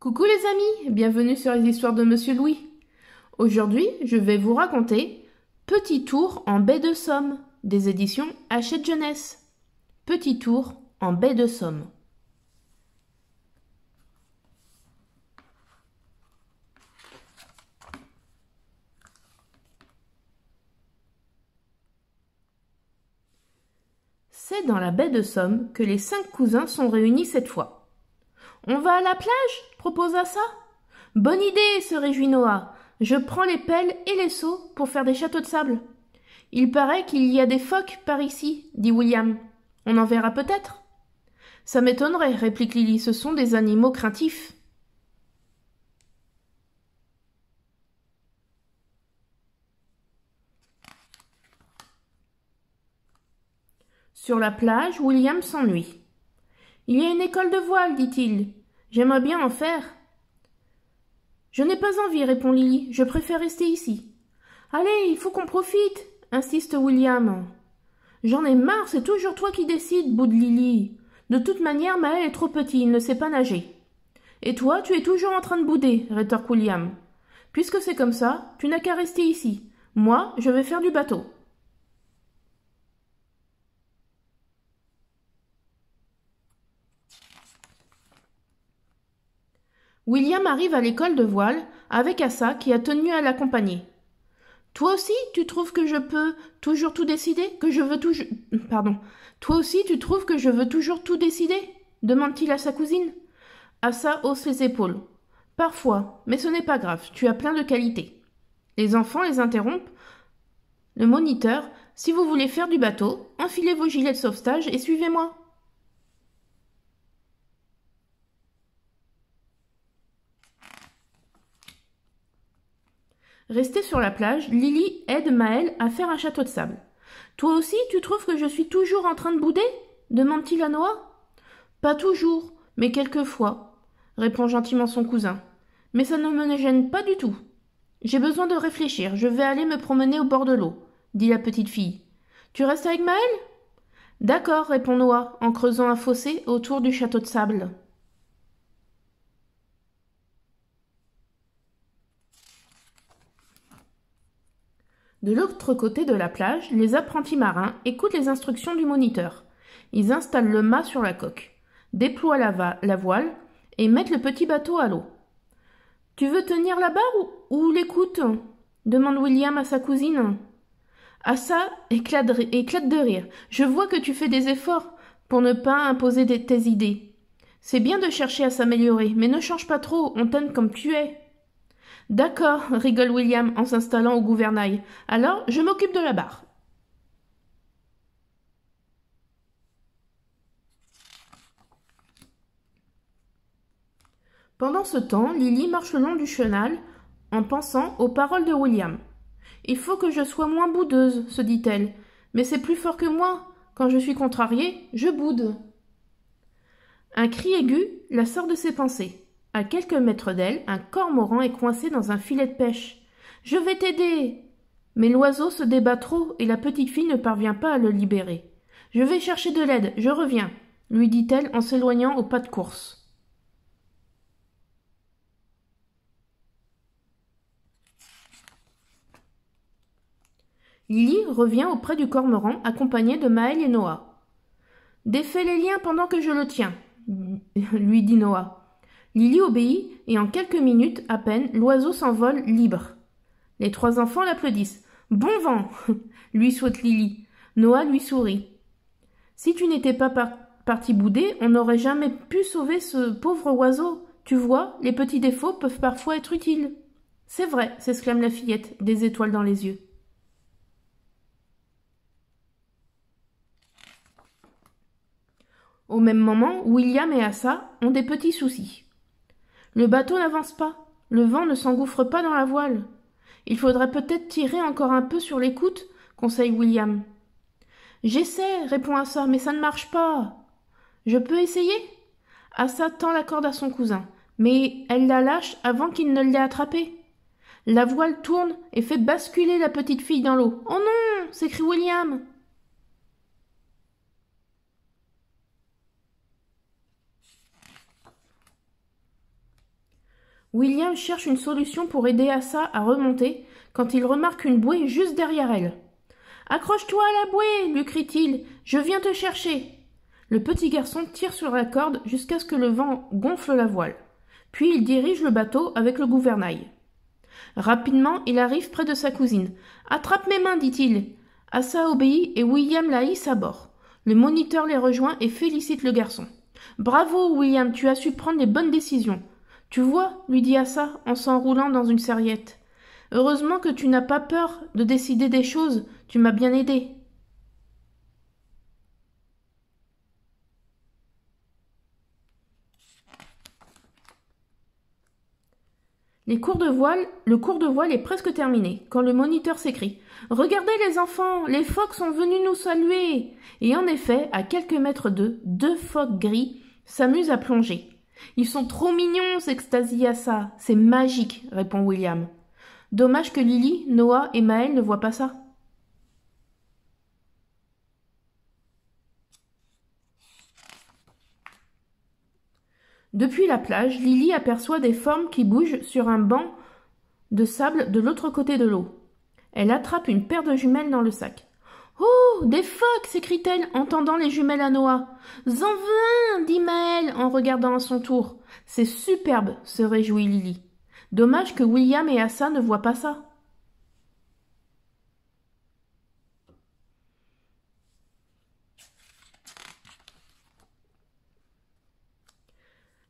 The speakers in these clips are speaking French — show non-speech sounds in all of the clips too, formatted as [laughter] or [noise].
Coucou les amis, bienvenue sur les histoires de Monsieur Louis. Aujourd'hui, je vais vous raconter Petit tour en baie de Somme des éditions Hachette Jeunesse. Petit tour en baie de Somme. C'est dans la baie de Somme que les cinq cousins sont réunis cette fois. On va à la plage proposa ça. Bonne idée, se réjouit Noah. Je prends les pelles et les seaux pour faire des châteaux de sable. Il paraît qu'il y a des phoques par ici, dit William. On en verra peut-être. Ça m'étonnerait, réplique Lily. Ce sont des animaux craintifs. Sur la plage, William s'ennuie. Il y a une école de voile, dit-il. J'aimerais bien en faire. Je n'ai pas envie, répond Lily. Je préfère rester ici. Allez, il faut qu'on profite, insiste William. J'en ai marre, c'est toujours toi qui décides, boude Lily. De toute manière, Maël est trop petit, il ne sait pas nager. Et toi, tu es toujours en train de bouder, rétorque William. Puisque c'est comme ça, tu n'as qu'à rester ici. Moi, je vais faire du bateau. William arrive à l'école de voile avec Assa qui a tenu à l'accompagner. Toi aussi, tu trouves que je peux toujours tout décider Que je veux toujours. Pardon. Toi aussi, tu trouves que je veux toujours tout décider demande-t-il à sa cousine. Assa hausse les épaules. Parfois, mais ce n'est pas grave, tu as plein de qualités. Les enfants les interrompent. Le moniteur Si vous voulez faire du bateau, enfilez vos gilets de sauvetage et suivez-moi. Restée sur la plage, Lily aide Maël à faire un château de sable. Toi aussi, tu trouves que je suis toujours en train de bouder demande-t-il à Noah. Pas toujours, mais quelquefois, répond gentiment son cousin. Mais ça ne me gêne pas du tout. J'ai besoin de réfléchir, je vais aller me promener au bord de l'eau, dit la petite fille. Tu restes avec Maël D'accord, répond Noah en creusant un fossé autour du château de sable. De l'autre côté de la plage, les apprentis marins écoutent les instructions du moniteur. Ils installent le mât sur la coque, déploient la, voile et mettent le petit bateau à l'eau. Tu veux tenir la barre ou, l'écoute demande William à sa cousine. Ah ça, éclate de, éclate de rire. Je vois que tu fais des efforts pour ne pas imposer tes idées. C'est bien de chercher à s'améliorer, mais ne change pas trop, on t'aime comme tu es. D'accord, rigole William en s'installant au gouvernail. Alors, je m'occupe de la barre. Pendant ce temps, Lily marche le long du chenal en pensant aux paroles de William. Il faut que je sois moins boudeuse, se dit-elle. Mais c'est plus fort que moi. Quand je suis contrariée, je boude. Un cri aigu la sort de ses pensées. À quelques mètres d'elle, un cormoran est coincé dans un filet de pêche. Je vais t'aider. Mais l'oiseau se débat trop et la petite fille ne parvient pas à le libérer. Je vais chercher de l'aide, je reviens, lui dit-elle en s'éloignant au pas de course. Lily revient auprès du cormoran accompagnée de Maël et Noah. Défais les liens pendant que je le tiens, lui dit Noah. Lily obéit et en quelques minutes à peine, l'oiseau s'envole libre. Les trois enfants l'applaudissent. Bon vent [laughs] lui souhaite Lily. Noah lui sourit. Si tu n'étais pas parti bouder, on n'aurait jamais pu sauver ce pauvre oiseau. Tu vois, les petits défauts peuvent parfois être utiles. C'est vrai, s'exclame la fillette, des étoiles dans les yeux. Au même moment, William et Asa ont des petits soucis. Le bateau n'avance pas, le vent ne s'engouffre pas dans la voile. Il faudrait peut-être tirer encore un peu sur l'écoute, conseille William. J'essaie, répond Assa, mais ça ne marche pas. Je peux essayer? Assa tend la corde à son cousin, mais elle la lâche avant qu'il ne l'ait attrapée. La voile tourne et fait basculer la petite fille dans l'eau. Oh non! s'écrie William. William cherche une solution pour aider Assa à remonter quand il remarque une bouée juste derrière elle. Accroche-toi à la bouée lui crie-t-il. Je viens te chercher. Le petit garçon tire sur la corde jusqu'à ce que le vent gonfle la voile. Puis il dirige le bateau avec le gouvernail. Rapidement, il arrive près de sa cousine. Attrape mes mains, dit-il. Assa obéit et William la hisse à bord. Le moniteur les rejoint et félicite le garçon. Bravo, William, tu as su prendre les bonnes décisions. Tu vois, lui dit Assa en s'enroulant dans une serviette. Heureusement que tu n'as pas peur de décider des choses, tu m'as bien aidé. Les cours de voile, le cours de voile est presque terminé quand le moniteur s'écrie Regardez les enfants, les phoques sont venus nous saluer. Et en effet, à quelques mètres d'eux, deux phoques gris s'amusent à plonger. Ils sont trop mignons, s'extasia ça. C'est magique, répond William. Dommage que Lily, Noah et Maël ne voient pas ça. Depuis la plage, Lily aperçoit des formes qui bougent sur un banc de sable de l'autre côté de l'eau. Elle attrape une paire de jumelles dans le sac. Oh Des phoques s'écrie-t-elle en tendant les jumelles à Noah. En vain, dit Maëlle en regardant à son tour. C'est superbe se réjouit Lily. Dommage que William et Assa ne voient pas ça.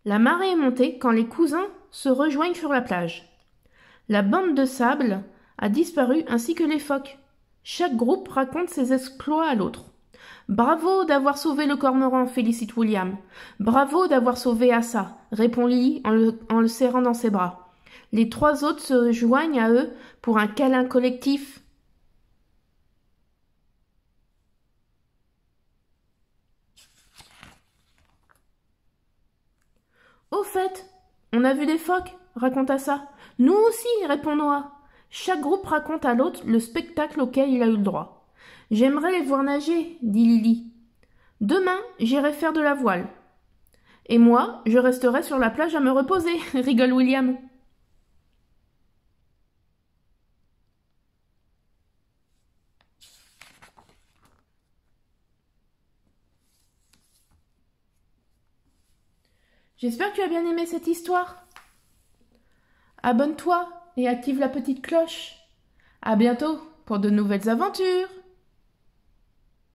La marée est montée quand les cousins se rejoignent sur la plage. La bande de sable a disparu ainsi que les phoques. Chaque groupe raconte ses exploits à l'autre. Bravo d'avoir sauvé le cormoran, félicite William. Bravo d'avoir sauvé Assa, répond Lily en le, serrant dans ses bras. Les trois autres se joignent à eux pour un câlin collectif. Au fait, on a vu des phoques, raconta ça. Nous aussi, répond Noah. Chaque groupe raconte à l'autre le spectacle auquel il a eu le droit. J'aimerais les voir nager, dit Lily. Demain, j'irai faire de la voile. Et moi, je resterai sur la plage à me reposer, [laughs] rigole William. J'espère que tu as bien aimé cette histoire. Abonne-toi et active la petite cloche. À bientôt pour de nouvelles aventures!